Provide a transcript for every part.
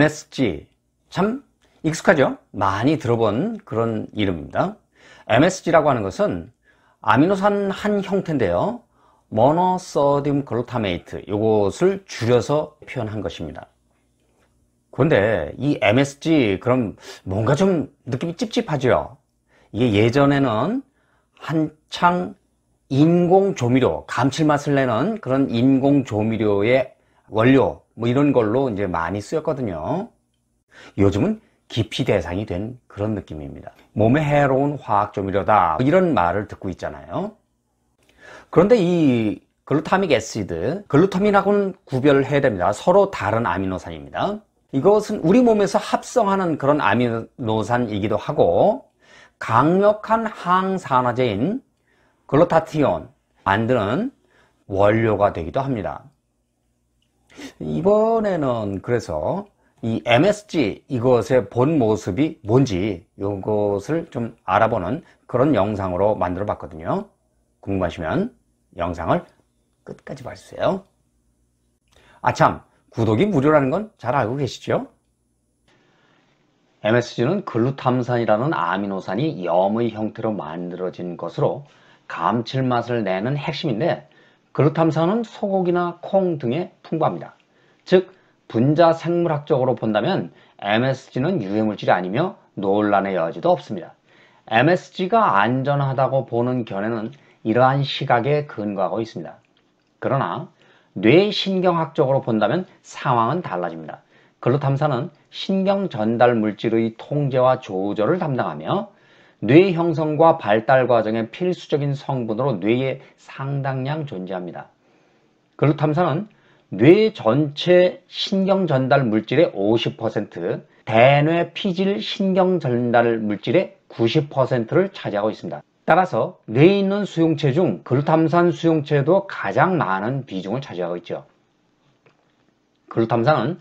MSG 참 익숙하죠? 많이 들어본 그런 이름입니다. MSG라고 하는 것은 아미노산 한 형태인데요. 모노소디움 글루타메이트 이것을 줄여서 표현한 것입니다. 그런데 이 MSG 그럼 뭔가 좀 느낌이 찝찝하죠? 이게 예전에는 한창 인공조미료, 감칠맛을 내는 그런 인공조미료의 원료 뭐 이런 걸로 이제 많이 쓰였거든요. 요즘은 기피 대상이 된 그런 느낌입니다. 몸에 해로운 화학조미료다 이런 말을 듣고 있잖아요. 그런데 이 글루타믹 애시드, 글루타민하고는 구별해야 됩니다. 서로 다른 아미노산입니다. 이것은 우리 몸에서 합성하는 그런 아미노산이기도 하고 강력한 항산화제인 글루타티온 만드는 원료가 되기도 합니다. 이번에는 그래서 이 MSG 이것의 본 모습이 뭔지 이것을 좀 알아보는 그런 영상으로 만들어 봤거든요. 궁금하시면 영상을 끝까지 봐주세요. 아참, 구독이 무료라는 건 잘 알고 계시죠? MSG는 글루탐산이라는 아미노산이 염의 형태로 만들어진 것으로 감칠맛을 내는 핵심인데 글루탐산은 소고기나 콩 등에 풍부합니다. 즉 분자 생물학적으로 본다면 MSG는 유해물질이 아니며 논란의 여지도 없습니다. MSG가 안전하다고 보는 견해는 이러한 시각에 근거하고 있습니다. 그러나 뇌신경학적으로 본다면 상황은 달라집니다. 글루탐산은 신경 전달 물질의 통제와 조절을 담당하며 뇌 형성과 발달 과정의 필수적인 성분으로 뇌에 상당량 존재합니다. 글루탐산은 뇌 전체 신경 전달 물질의 50%, 대뇌 피질 신경 전달 물질의 90%를 차지하고 있습니다. 따라서 뇌에 있는 수용체 중 글루탐산 수용체도 가장 많은 비중을 차지하고 있죠. 글루탐산은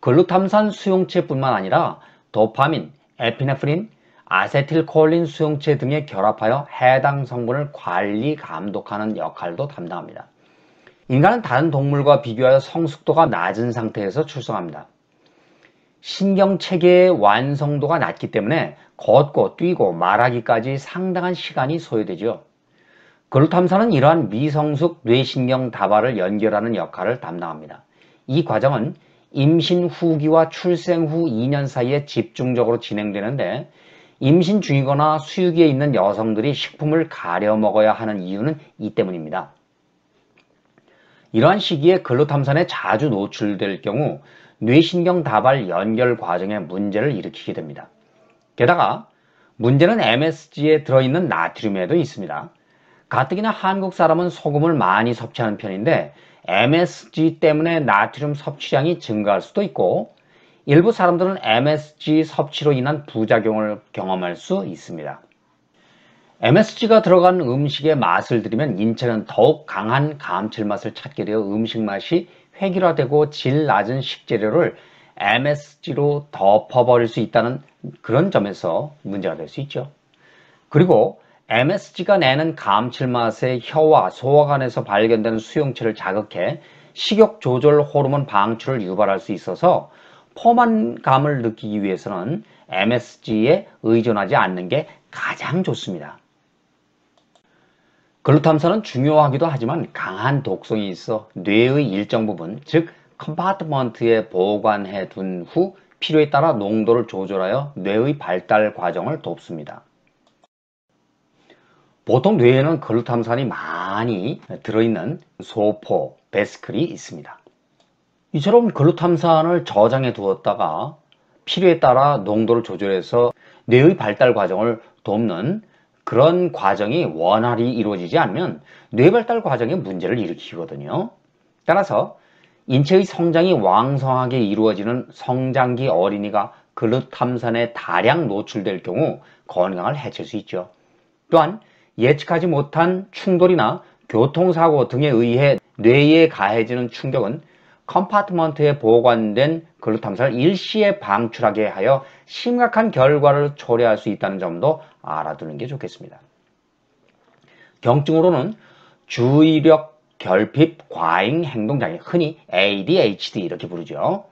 글루탐산 수용체뿐만 아니라 도파민, 에피네프린, 아세틸콜린 수용체 등에 결합하여 해당 성분을 관리 감독하는 역할도 담당합니다. 인간은 다른 동물과 비교하여 성숙도가 낮은 상태에서 출성합니다. 신경체계의 완성도가 낮기 때문에 걷고 뛰고 말하기까지 상당한 시간이 소요되죠. 그루탐산은 이러한 미성숙 뇌신경 다발을 연결하는 역할을 담당합니다. 이 과정은 임신 후기와 출생 후 2년 사이에 집중적으로 진행되는데 임신 중이거나 수유기에 있는 여성들이 식품을 가려 먹어야 하는 이유는 이 때문입니다. 이러한 시기에 글루탐산에 자주 노출될 경우 뇌신경 다발 연결 과정에 문제를 일으키게 됩니다. 게다가 문제는 MSG에 들어있는 나트륨에도 있습니다. 가뜩이나 한국 사람은 소금을 많이 섭취하는 편인데 MSG 때문에 나트륨 섭취량이 증가할 수도 있고 일부 사람들은 MSG 섭취로 인한 부작용을 경험할 수 있습니다. MSG가 들어간 음식의 맛을 들이면 인체는 더욱 강한 감칠맛을 찾게 되어 음식 맛이 획일화되고 질 낮은 식재료를 MSG로 덮어버릴 수 있다는 그런 점에서 문제가 될 수 있죠. 그리고 MSG가 내는 감칠맛의 혀와 소화관에서 발견되는 수용체를 자극해 식욕 조절 호르몬 방출을 유발할 수 있어서 포만감을 느끼기 위해서는 MSG에 의존하지 않는 게 가장 좋습니다. 글루탐산은 중요하기도 하지만 강한 독성이 있어 뇌의 일정 부분, 즉 컴파트먼트에 보관해 둔 후 필요에 따라 농도를 조절하여 뇌의 발달 과정을 돕습니다. 보통 뇌에는 글루탐산이 많이 들어있는 소포, 베스클이 있습니다. 이처럼 글루탐산을 저장해 두었다가 필요에 따라 농도를 조절해서 뇌의 발달 과정을 돕는 그런 과정이 원활히 이루어지지 않으면 뇌발달 과정에 문제를 일으키거든요. 따라서 인체의 성장이 왕성하게 이루어지는 성장기 어린이가 글루탐산에 다량 노출될 경우 건강을 해칠 수 있죠. 또한 예측하지 못한 충돌이나 교통사고 등에 의해 뇌에 가해지는 충격은 컴파트먼트에 보관된 글루탐산을 일시에 방출하게 하여 심각한 결과를 초래할 수 있다는 점도 알아두는 게 좋겠습니다. 경증으로는 주의력 결핍 과잉 행동 장애, 흔히 ADHD 이렇게 부르죠.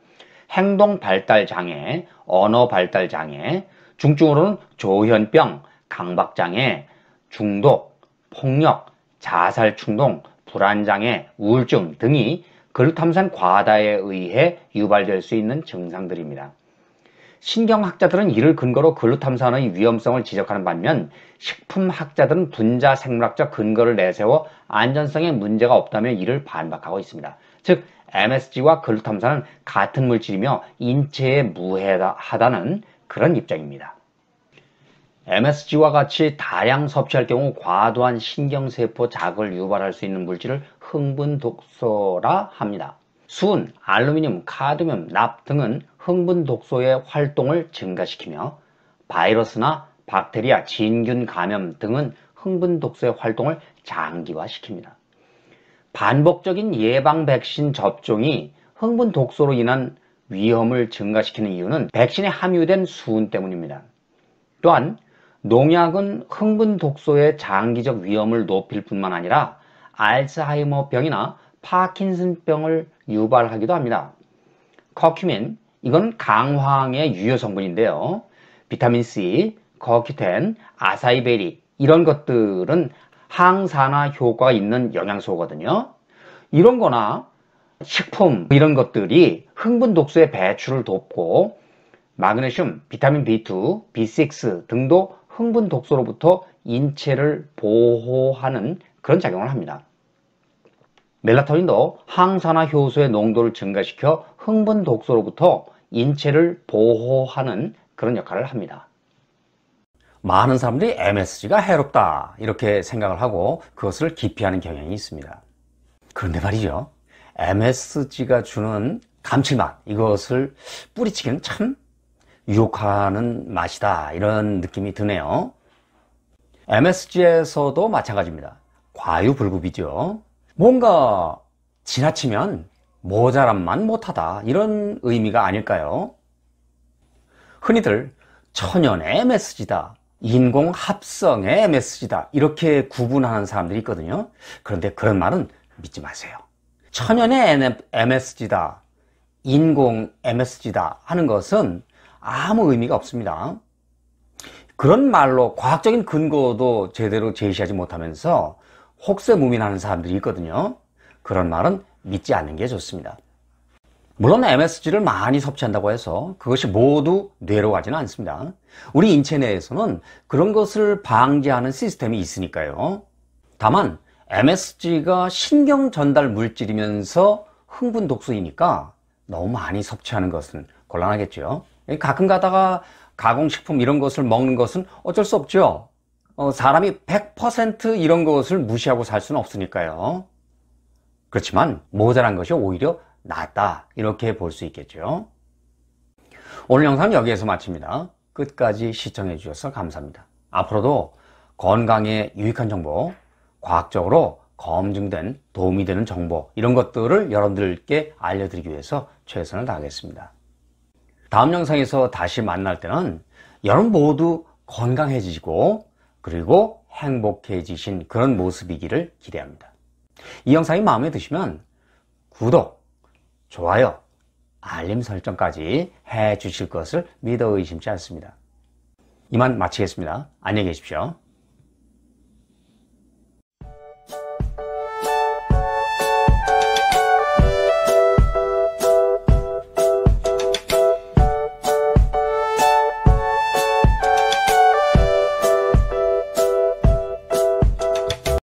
행동 발달 장애, 언어 발달 장애, 중증으로는 조현병, 강박 장애, 중독, 폭력, 자살 충동, 불안 장애, 우울증 등이 글루탐산 과다에 의해 유발될 수 있는 증상들입니다. 신경학자들은 이를 근거로 글루탐산의 위험성을 지적하는 반면 식품학자들은 분자 생물학적 근거를 내세워 안전성에 문제가 없다며 이를 반박하고 있습니다. 즉 MSG와 글루탐산은 같은 물질이며 인체에 무해하다는 그런 입장입니다. MSG와 같이 다량 섭취할 경우 과도한 신경세포 자극을 유발할 수 있는 물질을 흥분 독소라 합니다. 수은, 알루미늄, 카드뮴, 납 등은 흥분 독소의 활동을 증가시키며 바이러스나 박테리아, 진균 감염 등은 흥분 독소의 활동을 장기화시킵니다. 반복적인 예방 백신 접종이 흥분 독소로 인한 위험을 증가시키는 이유는 백신에 함유된 수은 때문입니다. 또한 농약은 흥분 독소의 장기적 위험을 높일 뿐만 아니라 알츠하이머병이나 파킨슨병을 유발하기도 합니다. 커큐민, 이건 강황의 유효 성분인데요. 비타민 C, 커큐텐 아사이베리 이런 것들은 항산화 효과가 있는 영양소거든요. 이런 거나 식품 이런 것들이 흥분 독소의 배출을 돕고 마그네슘, 비타민 B2, B6 등도 흥분 독소로부터 인체를 보호하는 그런 작용을 합니다. 멜라토닌도 항산화 효소의 농도를 증가시켜 흥분 독소로부터 인체를 보호하는 그런 역할을 합니다. 많은 사람들이 MSG가 해롭다 이렇게 생각을 하고 그것을 기피하는 경향이 있습니다. 그런데 말이죠. MSG가 주는 감칠맛 이것을 뿌리치기는 참 유혹하는 맛이다 이런 느낌이 드네요. MSG에서도 마찬가지입니다. 과유불급이죠. 뭔가 지나치면 모자란만 못하다 이런 의미가 아닐까요? 흔히들 천연의 메시지다, 인공합성의 메시지다 이렇게 구분하는 사람들이 있거든요. 그런데 그런 말은 믿지 마세요. 천연의 MSG다, 인공 MSG다 하는 것은 아무 의미가 없습니다. 그런 말로 과학적인 근거도 제대로 제시하지 못하면서 혹세무민하는 사람들이 있거든요. 그런 말은 믿지 않는 게 좋습니다. 물론 MSG를 많이 섭취한다고 해서 그것이 모두 뇌로 가지는 않습니다. 우리 인체 내에서는 그런 것을 방지하는 시스템이 있으니까요. 다만 MSG가 신경 전달 물질이면서 흥분 독소이니까 너무 많이 섭취하는 것은 곤란하겠죠. 가끔 가다가 가공식품 이런 것을 먹는 것은 어쩔 수 없죠. 어, 사람이 100% 이런 것을 무시하고 살 수는 없으니까요. 그렇지만 모자란 것이 오히려 낫다 이렇게 볼 수 있겠죠. 오늘 영상 은 여기에서 마칩니다. 끝까지 시청해 주셔서 감사합니다. 앞으로도 건강에 유익한 정보, 과학적으로 검증된 도움이 되는 정보 이런 것들을 여러분들께 알려드리기 위해서 최선을 다하겠습니다. 다음 영상에서 다시 만날 때는 여러분 모두 건강해지시고 그리고 행복해지신 그런 모습이기를 기대합니다. 이 영상이 마음에 드시면 구독, 좋아요, 알림 설정까지 해 주실 것을 믿어 의심치 않습니다. 이만 마치겠습니다. 안녕히 계십시오.